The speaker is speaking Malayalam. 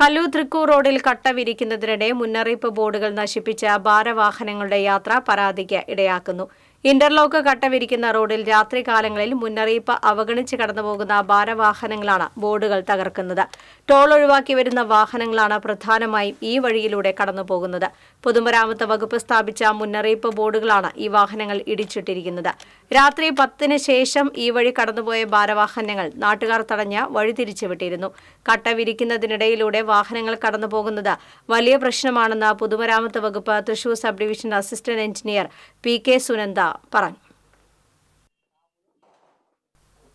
കല്ലൂർ തൃക്കൂർ റോഡിൽ കട്ട വിരിക്കുന്നതിനിടെ മുന്നറിയിപ്പ് ബോർഡുകൾ നശിപ്പിച്ച ഭാരവാഹനങ്ങളുടെ യാത്ര പരാതിക്ക് ഇടയാക്കുന്നു ഇന്റർലോക്ക് കട്ടവിരിക്കുന്ന റോഡിൽ രാത്രികാലങ്ങളിൽ മുന്നറിയിപ്പ് അവഗണിച്ച് കടന്നുപോകുന്ന ഭാരവാഹനങ്ങളാണ് ബോർഡുകൾ തകർക്കുന്നത് ടോൾ ഒഴിവാക്കി വരുന്ന വാഹനങ്ങളാണ് പ്രധാനമായും ഈ വഴിയിലൂടെ കടന്നുപോകുന്നത് പൊതുമരാമത്ത് വകുപ്പ് സ്ഥാപിച്ച മുന്നറിയിപ്പ് ബോർഡുകളാണ് ഈ വാഹനങ്ങൾ ഇടിച്ചിട്ടിരിക്കുന്നത് രാത്രി പത്തിന് ശേഷം ഈ വഴി കടന്നുപോയ ഭാരവാഹനങ്ങൾ നാട്ടുകാർ തടഞ്ഞ് വഴി വിട്ടിരുന്നു കട്ടവിരിക്കുന്നതിനിടയിലൂടെ വാഹനങ്ങൾ കടന്നുപോകുന്നത് വലിയ പ്രശ്നമാണെന്ന് പൊതുമരാമത്ത് വകുപ്പ് Thrissur sub division assistant engineer P K Sunanda para,